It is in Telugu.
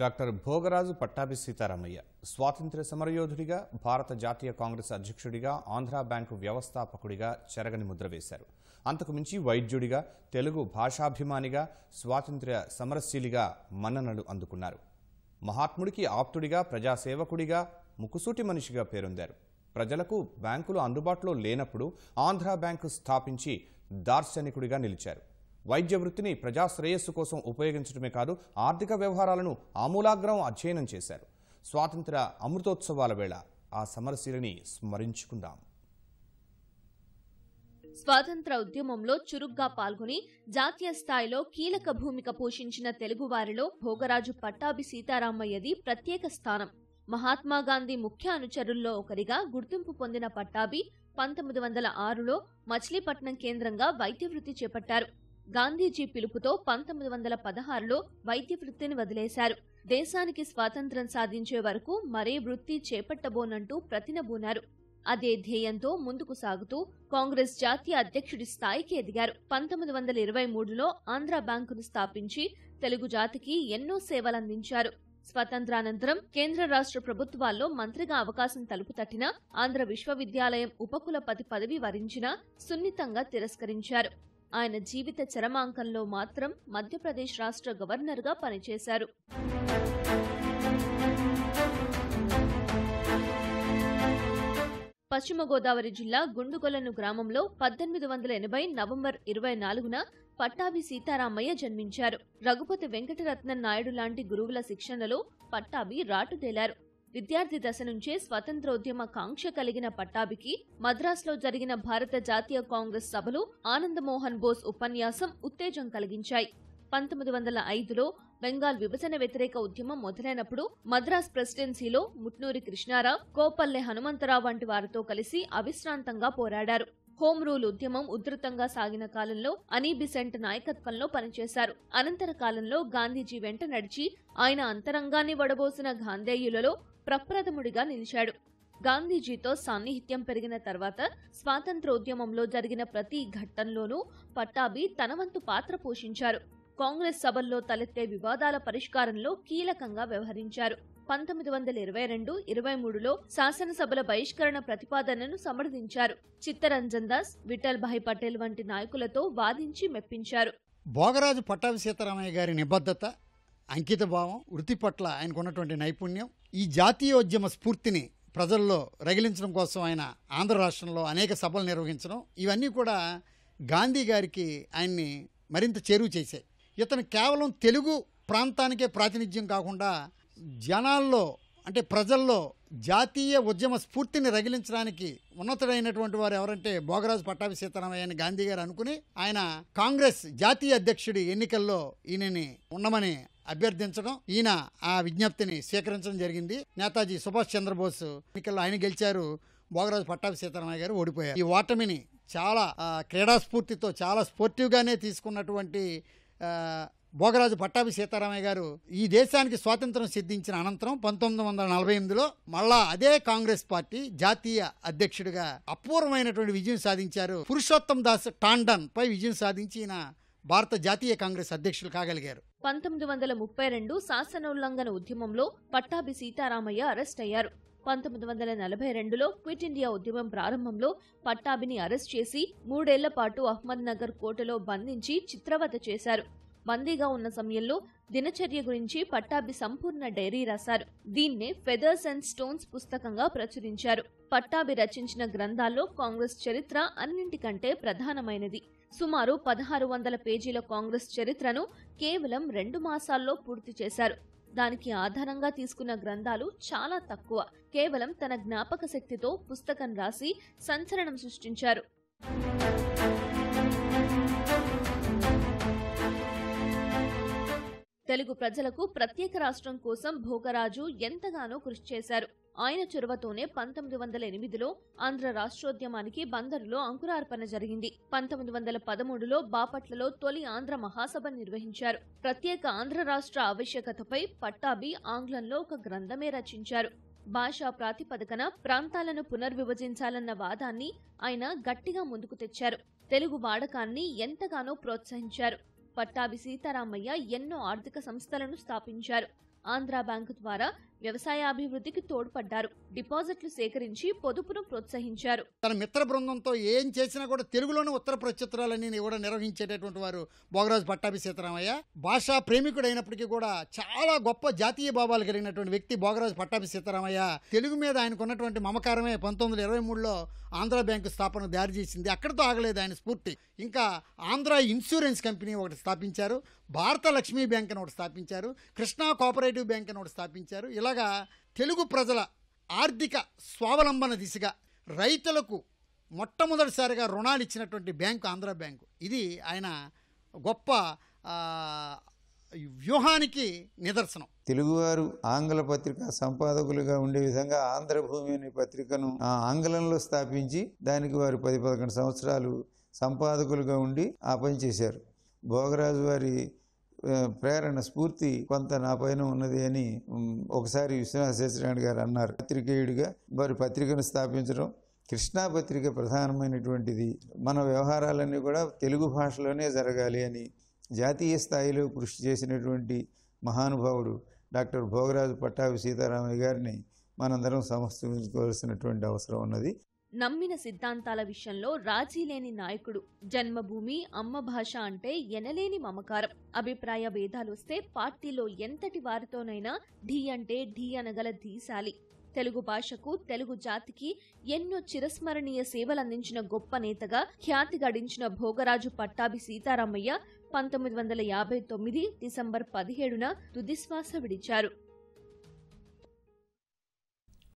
డాక్టర్ భోగరాజు పట్టాభి సీతారామయ్య స్వాతంత్ర్య సమరయోధుడిగా భారత జాతీయ కాంగ్రెస్ అధ్యక్షుడిగా ఆంధ్ర బ్యాంకు వ్యవస్థాపకుడిగా చెరగని ముద్ర వేశారు అంతకుమించి వైద్యుడిగా తెలుగు భాషాభిమానిగా స్వాతంత్ర్య సమరశీలిగా మన్ననలు అందుకున్నారు మహాత్ముడికి ఆప్తుడిగా ప్రజాసేవకుడిగా ముక్కుసూటి మనిషిగా పేరొందారు ప్రజలకు బ్యాంకులు అందుబాటులో లేనప్పుడు ఆంధ్ర బ్యాంకు స్థాపించి దార్శనికుడిగా నిలిచారు వైద్య వృత్తిని ప్రజాశ్రేయస్సు కోసం ఉపయోగించడమే కాదు ఆర్థిక వ్యవహారాలను ఆమూలాగ్రం అధ్యయనం చేశారు స్వాతంత్ర అమృతోత్సవాల వేళ ఆ సమరశీలని స్మరించుకుందాం స్వాతంత్ర ఉద్యమంలో చురుగ్గా పాల్గొని జాతీయ స్థాయిలో కీలక భూమిక పోషించిన తెలుగువారిలో భోగరాజు పట్టాభి సీతారామయ్యది ప్రత్యేక స్థానం మహాత్మాగాంధీ ముఖ్య అనుచరుల్లో ఒకరిగా గుర్తింపు పొందిన పట్టాభి పంతొమ్మిది వందల ఆరులో మచిలీపట్నం కేంద్రంగా వైద్య వృత్తి చేపట్టారు గాంధీజీ పిలుపుతో పంతొమ్మిది వందల పదహారులో వైద్య వృత్తిని వదిలేశారు దేశానికి స్వాతంత్ర్యం సాధించే వరకు మరే వృత్తి చేపట్టబోనంటూ ప్రతినబూనారు అదే ధ్యేయంతో ముందుకు సాగుతూ కాంగ్రెస్ జాతీయ అధ్యక్షుడి స్థాయికి ఎదిగారు పంతొమ్మిది వందల ఇరవై మూడులో ఆంధ్ర బ్యాంకును స్థాపించి తెలుగు జాతికి ఎన్నో సేవలందించారు స్వతంత్రానంతరం కేంద్ర రాష్ట్ర ప్రభుత్వాల్లో మంత్రిగా అవకాశం తలుపు తట్టిన ఆంధ్ర విశ్వవిద్యాలయం ఉపకులపతి పదవి వరించినా సున్నితంగా తిరస్కరించారు ఆయన జీవిత చరమాంకంలో మాత్రం మధ్యప్రదేశ్ రాష్ట్ర గవర్నర్గా పనిచేశారు పశ్చిమ గోదావరి జిల్లా గుండుగొలను గ్రామంలో పద్దెనిమిది వందల ఎనభై నవంబర్ ఇరవై నాలుగున పట్టాభి సీతారామయ్య జన్మించారు రఘుపతి వెంకటరత్న నాయుడు లాంటి గురువుల శిక్షణలో పట్టాభి రాటుదేలారు విద్యార్థి దశ నుంచే స్వతంత్రోద్యమ కాంక్ష కలిగిన పట్టాభికి మద్రాసులో జరిగిన భారత జాతీయ కాంగ్రెస్ సభలు ఆనందమోహన్ బోస్ ఉపన్యాసం ఉత్తేజం కలిగించాయి పంతొమ్మిది వందల ఐదులో బెంగాల్ విభజన వ్యతిరేక ఉద్యమం మొదలైనప్పుడు మద్రాస్ ప్రెసిడెన్సీలో ముట్నూరి కృష్ణారావు కోపల్లె హనుమంతరావు వంటి వారితో కలిసి అవిశ్రాంతంగా పోరాడారు హోం రూల్ ఉద్యమం ఉధృతంగా సాగిన కాలంలో అనీ బిసెంట్ నాయకత్వంలో పనిచేశారు అనంతర కాలంలో గాంధీజీ వెంట నడిచి ఆయన అంతరంగాన్ని వడబోసిన గాంధేయులలో ప్రప్రథముడిగా నిలిచాడు గాంధీజీతో సాన్నిహిత్యం పెరిగిన తర్వాత ఉద్యమంలో జరిగిన ప్రతి ఘట్టంలోనూ పట్టాభి తనవంతు పాత్ర పోషించారు కాంగ్రెస్ సభల్లో తలెత్తే వివాదాల పరిష్కారంలో కీలకంగా వ్యవహరించారు పంతొమ్మిది వందల ఇరవై రెండు ఇరవై మూడులో శాసనసభల బహిష్కరణ ప్రతిపాదనను సమర్థించారు చిత్తరంజన్ దాస్ విఠల్ భాయ్ పటేల్ వంటి నాయకులతో వాదించి మెప్పించారు భోగరాజు పట్టాభి సీతారామయ్య గారి నిబద్ధత అంకిత భావం వృత్తి పట్ల ఆయనకున్నటువంటి నైపుణ్యం ఈ జాతీయోద్యమ స్ఫూర్తిని ప్రజల్లో రగిలించడం కోసం ఆయన ఆంధ్ర రాష్ట్రంలో అనేక సభలు నిర్వహించడం ఇవన్నీ కూడా గాంధీ గారికి ఆయన్ని మరింత చేరువు చేశాయి ఇతను కేవలం తెలుగు ప్రాంతానికే ప్రాతినిధ్యం కాకుండా జనాల్లో అంటే ప్రజల్లో జాతీయ ఉద్యమ స్ఫూర్తిని రగిలించడానికి ఉన్నతుడైనటువంటి వారు ఎవరంటే భోగరాజు పట్టాభి సీతారామయ్య అని గాంధీ గారు అనుకుని ఆయన కాంగ్రెస్ జాతీయ అధ్యక్షుడి ఎన్నికల్లో ఈయనని ఉండమని అభ్యర్థించడం ఈయన ఆ విజ్ఞప్తిని స్వీకరించడం జరిగింది నేతాజీ సుభాష్ చంద్రబోస్ ఎన్నికల్లో ఆయన గెలిచారు భోగరాజు పట్టాభి సీతారామయ్య గారు ఓడిపోయారు ఈ ఓటమిని చాలా క్రీడాస్ఫూర్తితో చాలా స్పోర్టివ్గానే తీసుకున్నటువంటి భోగరాజు పట్టాభి సీతారామయ్య గారు ఈ దేశానికి స్వాతంత్రం సిద్ధించిన అనంతరం పంతొమ్మిది వందల నలభై ఎనిమిదిలో మళ్ళా అదే కాంగ్రెస్ పార్టీ జాతీయ అధ్యక్షుడిగా అపూర్వమైనటువంటి విజయం సాధించారు పురుషోత్తం దాస్ టాండన్ పై విజయం సాధించి భారత జాతీయ కాంగ్రెస్ అధ్యక్షులు కాగలిగారు పంతొమ్మిది వందల ముప్పై రెండు శాసనోల్లంఘన ఉద్యమంలో పట్టాభి సీతారామయ్య అరెస్ట్ అయ్యారు పంతొమ్మిది వందల నలభై రెండులో క్విట్ ఇండియా ఉద్యమం ప్రారంభంలో పట్టాభిని అరెస్ట్ చేసి మూడేళ్ల పాటు అహ్మద్ నగర్ కోటలో బంధించి చిత్రవత చేశారు బందీగా ఉన్న సమయంలో దినచర్య గురించి పట్టాభి సంపూర్ణ డైరీ రాశారు దీన్నే ఫెదర్స్ అండ్ స్టోన్స్ పుస్తకంగా ప్రచురించారు పట్టాభి రచించిన గ్రంథాల్లో కాంగ్రెస్ చరిత్ర అన్నింటికంటే ప్రధానమైనది సుమారు పదహారు వందల పేజీల కాంగ్రెస్ చరిత్రను కేవలం రెండు మాసాల్లో పూర్తి చేశారు దానికి ఆధారంగా తీసుకున్న గ్రంథాలు చాలా తక్కువ కేవలం తన జ్ఞాపక శక్తితో పుస్తకం రాసి సంచలనం సృష్టించారు తెలుగు ప్రజలకు ప్రత్యేక రాష్ట్రం కోసం భోగరాజు ఎంతగానో కృషి చేశారు ఆయన చొరవతోనే పంతొమ్మిది వందల ఎనిమిదిలో ఆంధ్ర రాష్ట్రోద్యమానికి బందరులో అంకురార్పణ జరిగింది పంతొమ్మిది వందల పదమూడులో బాపట్లలో తొలి ఆంధ్ర మహాసభ నిర్వహించారు ప్రత్యేక ఆంధ్ర రాష్ట్ర ఆవశ్యకతపై పట్టాభి ఆంగ్లంలో ఒక గ్రంథమే రచించారు భాషా ప్రాతిపదికన ప్రాంతాలను పునర్విభజించాలన్న వాదాన్ని ఆయన గట్టిగా ముందుకు తెచ్చారు తెలుగు వాడకాన్ని ఎంతగానో ప్రోత్సహించారు పట్టాభి సీతారామయ్య ఎన్నో ఆర్థిక సంస్థలను స్థాపించారు ఆంధ్ర బ్యాంకు ద్వారా వ్యవసాయాభివృద్ధికి తోడ్పడ్డారు డిపాజిట్లు సేకరించి పొదుపును ప్రోత్సహించారు తన మిత్ర బృందంతో ఏం చేసినా కూడా తెలుగులోని ఉత్తర ప్రత్యుత్తరాలని కూడా నిర్వహించేటటువంటి వారు భోగరాజు పట్టాభి సీతారామయ్య భాషా ప్రేమికుడు అయినప్పటికీ కూడా చాలా గొప్ప జాతీయ భావాలు కలిగినటువంటి వ్యక్తి భోగరాజు పట్టాభి సీతారామయ్య తెలుగు మీద ఆయనకున్నటువంటి మమకారమే పంతొమ్మిది వందల ఇరవై మూడులో ఆంధ్ర బ్యాంకు స్థాపన దారి చేసింది అక్కడితో ఆగలేదు ఆయన స్ఫూర్తి ఇంకా ఆంధ్ర ఇన్సూరెన్స్ కంపెనీ ఒకటి స్థాపించారు భారత లక్ష్మీ బ్యాంక్ అని ఒకటి స్థాపించారు కృష్ణా కోఆపరేటివ్ బ్యాంక్ అని ఒకటి స్థాపించారు ఇలా ఇలాగా తెలుగు ప్రజల ఆర్థిక స్వావలంబన దిశగా రైతులకు మొట్టమొదటిసారిగా రుణాలు ఇచ్చినటువంటి బ్యాంకు ఆంధ్ర బ్యాంకు ఇది ఆయన గొప్ప వ్యూహానికి నిదర్శనం తెలుగువారు ఆంగ్ల పత్రిక సంపాదకులుగా ఉండే విధంగా ఆంధ్రభూమి అనే పత్రికను ఆంగ్లంలో స్థాపించి దానికి వారు పది పదకొండు సంవత్సరాలు సంపాదకులుగా ఉండి ఆ పని చేశారు భోగరాజు వారి ప్రేరణ స్ఫూర్తి కొంత నా పైన ఉన్నది అని ఒకసారి విశ్వనాథేశ్వరరాయణ గారు అన్నారు పత్రికేయుడిగా వారి పత్రికను స్థాపించడం కృష్ణా పత్రిక ప్రధానమైనటువంటిది మన వ్యవహారాలన్నీ కూడా తెలుగు భాషలోనే జరగాలి అని జాతీయ స్థాయిలో కృషి చేసినటువంటి మహానుభావుడు డాక్టర్ భోగరాజు పట్టాభి సీతారామయ్య గారిని మనందరం సమస్యకోవాల్సినటువంటి అవసరం ఉన్నది నమ్మిన సిద్ధాంతాల విషయంలో రాజీలేని నాయకుడు జన్మభూమి అమ్మ భాష అంటే ఎనలేని మమకారం అభిప్రాయ భేదాలొస్తే పార్టీలో ఎంతటి వారితోనైనా ఢీ అంటే ఢీ అనగల ధీశాలి తెలుగు భాషకు తెలుగు జాతికి ఎన్నో చిరస్మరణీయ సేవలందించిన గొప్ప నేతగా ఖ్యాతి గడించిన భోగరాజు పట్టాభి సీతారామయ్య పంతొమ్మిది వందల యాభై తొమ్మిది డిసెంబర్ పదిహేడున తుదిశ్వాస విడిచారు